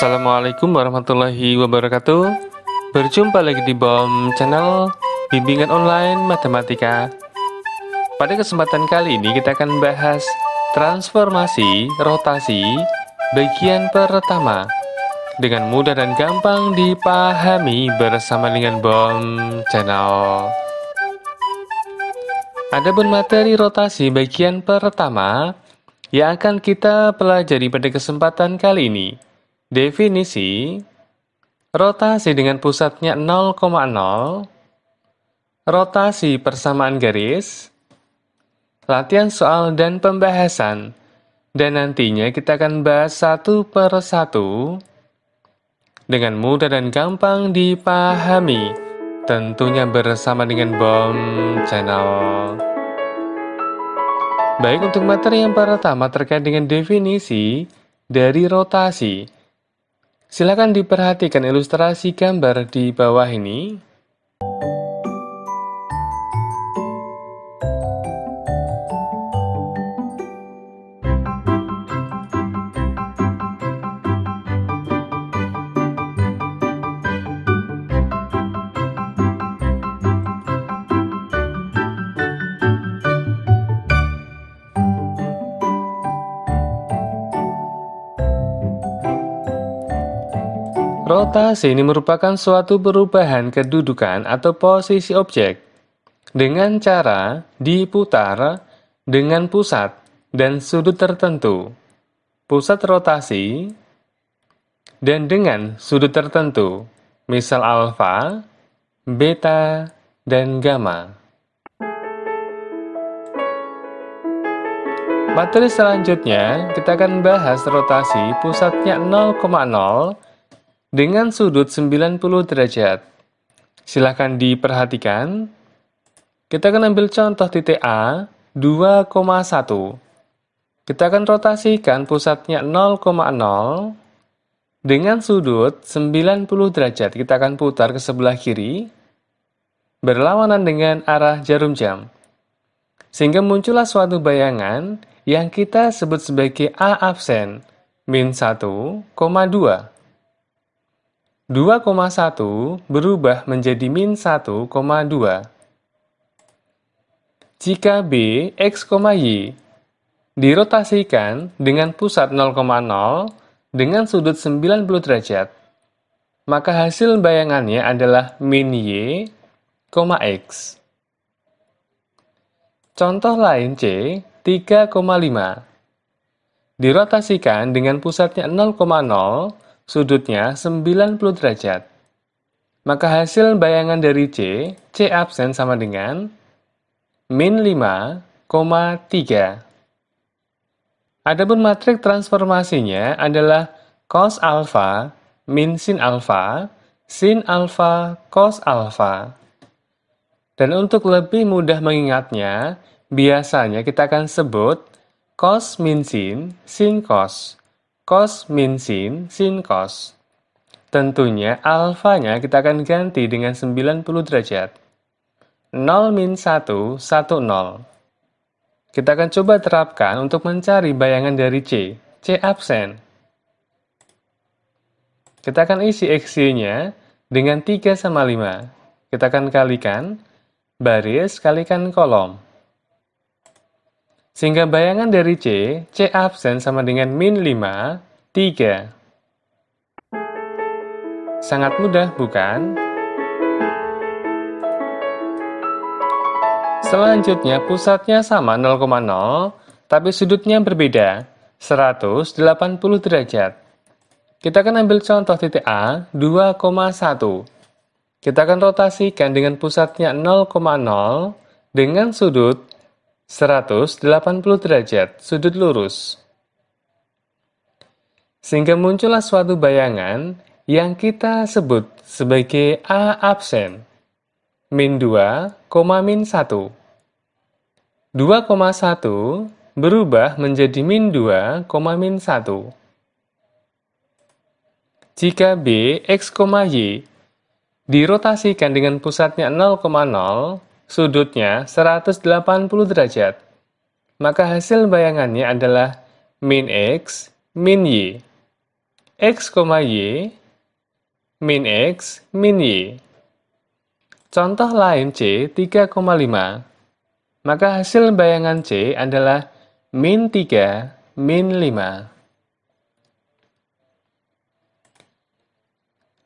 Assalamualaikum warahmatullahi wabarakatuh Berjumpa lagi di BOM channel Bimbingan Online Matematika Pada kesempatan kali ini kita akan bahas Transformasi rotasi bagian pertama Dengan mudah dan gampang dipahami bersama dengan BOM channel Ada pun materi rotasi bagian pertama yang akan kita pelajari pada kesempatan kali ini Definisi Rotasi dengan pusatnya 0,0 Rotasi persamaan garis Latihan soal dan pembahasan Dan nantinya kita akan bahas satu per satu Dengan mudah dan gampang dipahami Tentunya bersama dengan BOM Channel Baik untuk materi yang pertama terkait dengan definisi dari rotasi Silakan diperhatikan ilustrasi gambar di bawah ini. Rotasi ini merupakan suatu perubahan kedudukan atau posisi objek dengan cara diputar dengan pusat dan sudut tertentu. Pusat rotasi dan dengan sudut tertentu, misal alfa, beta, dan gamma. Materi selanjutnya, kita akan bahas rotasi pusatnya 0,0 dengan sudut 90 derajat. Silahkan diperhatikan. Kita akan ambil contoh titik A 2,1. Kita akan rotasikan pusatnya 0,0 dengan sudut 90 derajat. Kita akan putar ke sebelah kiri berlawanan dengan arah jarum jam. Sehingga muncullah suatu bayangan yang kita sebut sebagai A absen, min 1,2. 2,1 berubah menjadi min 1,2. Jika B, X, Y dirotasikan dengan pusat 0,0 dengan sudut 90 derajat, maka hasil bayangannya adalah min Y, X. Contoh lain C, 3,5. Dirotasikan dengan pusatnya 0,0 sudutnya 90 derajat. Maka hasil bayangan dari C, C absen sama dengan min 5,3. Adapun matriks transformasinya adalah cos alfa min sin alfa, sin alfa cos alfa. Dan untuk lebih mudah mengingatnya, biasanya kita akan sebut cos min sin, sin cos cos min sin, sin cos. Tentunya alfanya kita akan ganti dengan 90 derajat. 0 min 1, 1, 0. Kita akan coba terapkan untuk mencari bayangan dari C. C absen. Kita akan isi XY-nya dengan 3 sama 5. Kita akan kalikan baris kalikan kolom. Sehingga bayangan dari C, C absen sama dengan min 5, 3. Sangat mudah, bukan? Selanjutnya, pusatnya sama 0,0, tapi sudutnya berbeda, 180 derajat. Kita akan ambil contoh titik A, 2,1. Kita akan rotasikan dengan pusatnya 0,0 dengan sudut 180 derajat sudut lurus. Sehingga muncullah suatu bayangan yang kita sebut sebagai A absen, min 2, min 1. 2,1 berubah menjadi min 2, min 1. Jika B, X, Y dirotasikan dengan pusatnya 0,0, sudutnya 180 derajat. Maka hasil bayangannya adalah min X, min Y. X, Y, min X, min Y. Contoh lain C 3,5. Maka hasil bayangan C adalah min 3, min 5.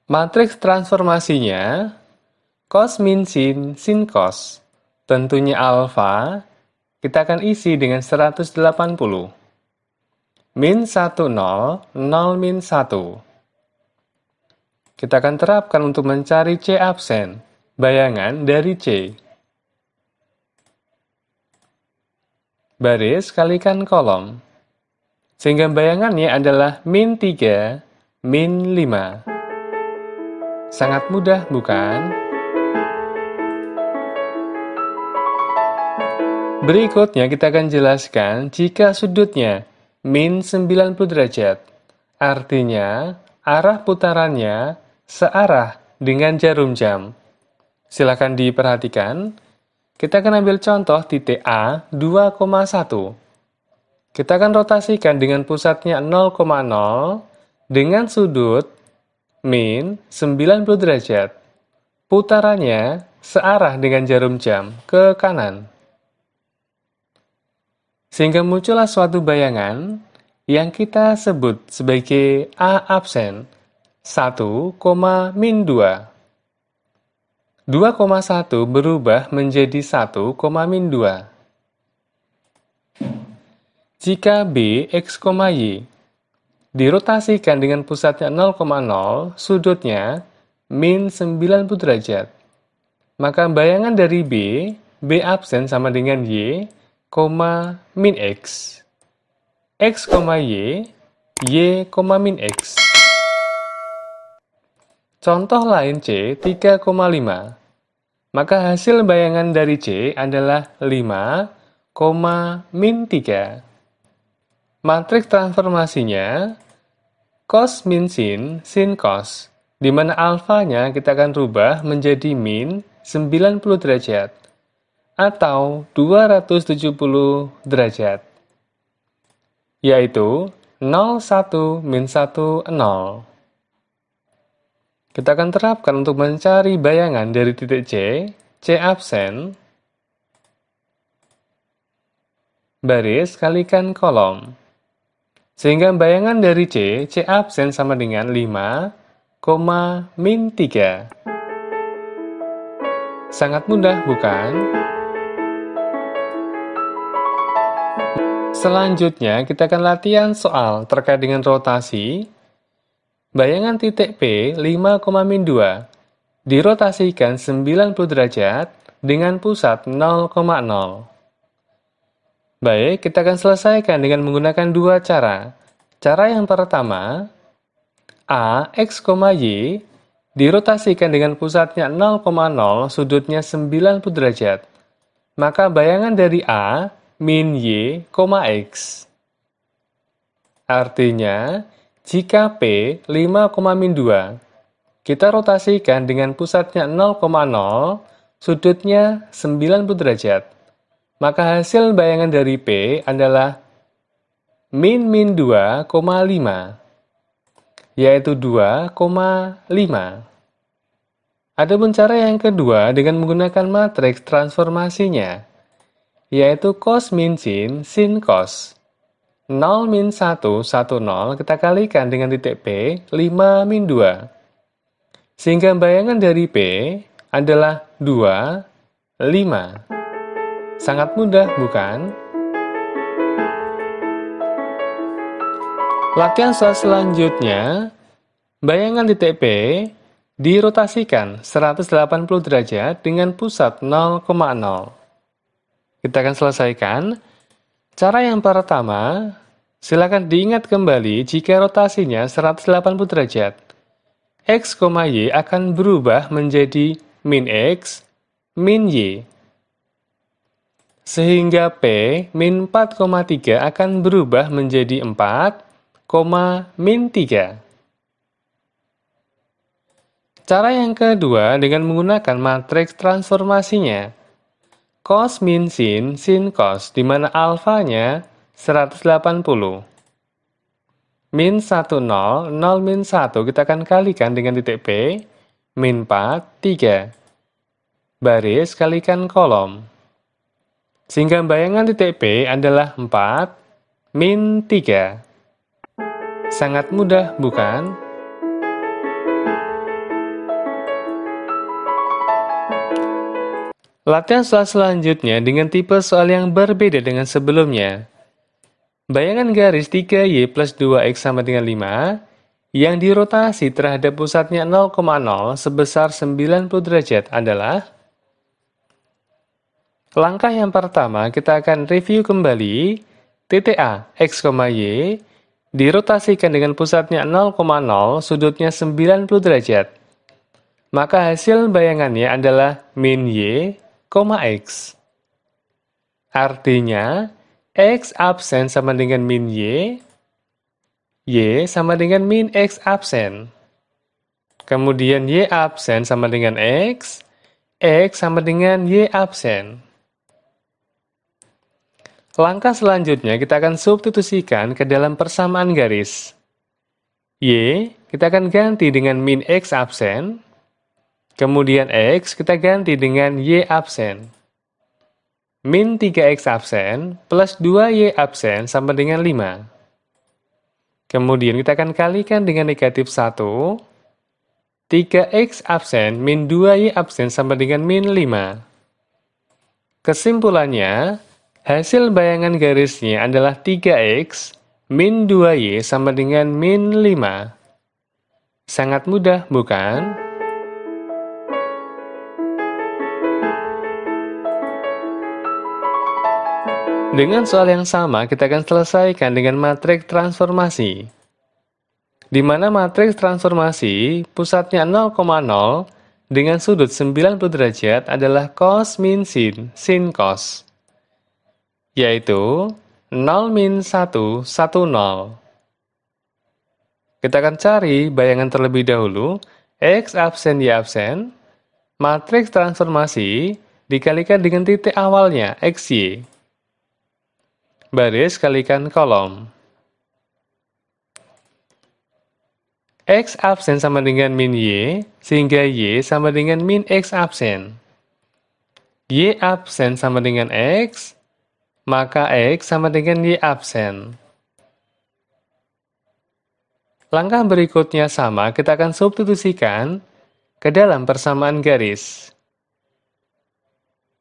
Matriks transformasinya Cos min sin, sin cos. Tentunya alfa, kita akan isi dengan 180. Min 1, 0, 0 min 1. Kita akan terapkan untuk mencari C absen, bayangan dari C. Baris kalikan kolom. Sehingga bayangannya adalah min 3, min 5. Sangat mudah, bukan? Berikutnya kita akan jelaskan jika sudutnya min 90 derajat. Artinya, arah putarannya searah dengan jarum jam. Silakan diperhatikan. Kita akan ambil contoh titik A 2,1. Kita akan rotasikan dengan pusatnya 0,0 dengan sudut min 90 derajat. Putarannya searah dengan jarum jam ke kanan. Sehingga muncullah suatu bayangan yang kita sebut sebagai A absen 1, min 2. 2,1 berubah menjadi 1, min 2. Jika B, X, Y dirotasikan dengan pusatnya 0,0, sudutnya min 90 derajat, maka bayangan dari B, B absen sama dengan Y, koma min x. x, koma y, y, koma min x. Contoh lain C 3,5. Maka hasil bayangan dari C adalah 5, koma min 3. Matriks transformasinya cos min sin, sin cos, di mana alfanya kita akan rubah menjadi min 90 derajat atau 270 derajat, yaitu 01 min 1, 0. Kita akan terapkan untuk mencari bayangan dari titik C, C absen, baris kalikan kolom. Sehingga bayangan dari C, C absen sama dengan 5, min 3. Sangat mudah, bukan? Selanjutnya, kita akan latihan soal terkait dengan rotasi. Bayangan titik P 5,2 dirotasikan 90 derajat dengan pusat 0,0. Baik, kita akan selesaikan dengan menggunakan dua cara. Cara yang pertama, A, X, Y dirotasikan dengan pusatnya 0,0, sudutnya 90 derajat. Maka bayangan dari A min y, x. Artinya, jika P 5, min 2, kita rotasikan dengan pusatnya 0,0, sudutnya 90 derajat. Maka hasil bayangan dari P adalah min min 2,5, yaitu 2,5. Adapun cara yang kedua dengan menggunakan matriks transformasinya yaitu cos min sin, sin cos. 0 min 1, 1, 0 kita kalikan dengan titik P, 5 min 2. Sehingga bayangan dari P adalah 2, 5. Sangat mudah, bukan? Latihan soal selanjutnya, bayangan titik P dirotasikan 180 derajat dengan pusat 0,0. Kita akan selesaikan. Cara yang pertama, silakan diingat kembali jika rotasinya 180 derajat. X, Y akan berubah menjadi min X, min Y. Sehingga P min 4,3 akan berubah menjadi 4, min 3. Cara yang kedua dengan menggunakan matriks transformasinya cos min sin sin cos di mana alfanya 180. Min 1 0, 0 min 1 kita akan kalikan dengan titik P. Min 4, 3. Baris kalikan kolom. Sehingga bayangan titik P adalah 4 min 3. Sangat mudah, bukan? Latihan soal selanjutnya dengan tipe soal yang berbeda dengan sebelumnya. Bayangan garis 3Y plus 2X sama dengan 5 yang dirotasi terhadap pusatnya 0,0 sebesar 90 derajat adalah Langkah yang pertama kita akan review kembali titik A, X, Y dirotasikan dengan pusatnya 0,0 sudutnya 90 derajat. Maka hasil bayangannya adalah min Y x. Artinya, x absen sama dengan min y, y sama dengan min x absen. Kemudian y absen sama dengan x, x sama dengan y absen. Langkah selanjutnya kita akan substitusikan ke dalam persamaan garis. Y kita akan ganti dengan min x absen, Kemudian X kita ganti dengan Y absen. Min 3X absen plus 2Y absen sama dengan 5. Kemudian kita akan kalikan dengan negatif 1. 3X absen min 2Y absen sama dengan min 5. Kesimpulannya, hasil bayangan garisnya adalah 3X min 2Y sama dengan min 5. Sangat mudah, bukan? Dengan soal yang sama, kita akan selesaikan dengan matriks transformasi. Di mana matriks transformasi pusatnya 0,0 dengan sudut 90 derajat adalah cos min sin, sin cos. Yaitu 0 min 1, 1, 0. Kita akan cari bayangan terlebih dahulu, X absen, Y absen, matriks transformasi dikalikan dengan titik awalnya, XY. Baris kalikan kolom. X absen sama dengan min Y, sehingga Y sama dengan min X absen. Y absen sama dengan X, maka X sama dengan Y absen. Langkah berikutnya sama, kita akan substitusikan ke dalam persamaan garis.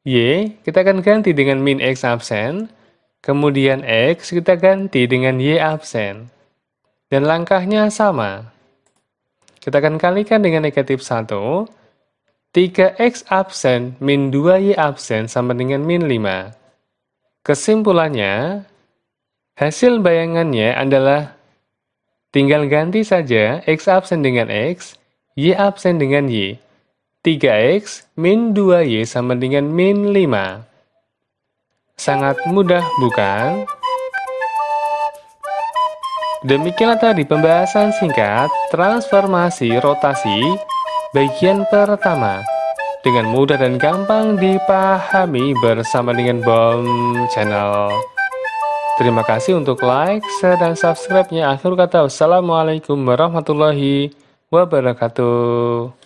Y, kita akan ganti dengan min X absen, Kemudian X kita ganti dengan Y absen. Dan langkahnya sama. Kita akan kalikan dengan negatif 1. 3X absen min 2Y absen sama dengan min 5. Kesimpulannya, hasil bayangannya adalah tinggal ganti saja X absen dengan X, Y absen dengan Y. 3X min 2Y sama dengan min 5. Sangat mudah, bukan? Demikianlah tadi pembahasan singkat transformasi rotasi bagian pertama. Dengan mudah dan gampang dipahami bersama dengan BOM Channel. Terima kasih untuk like, share, dan subscribe-nya. Akhir kata, wassalamualaikum warahmatullahi wabarakatuh.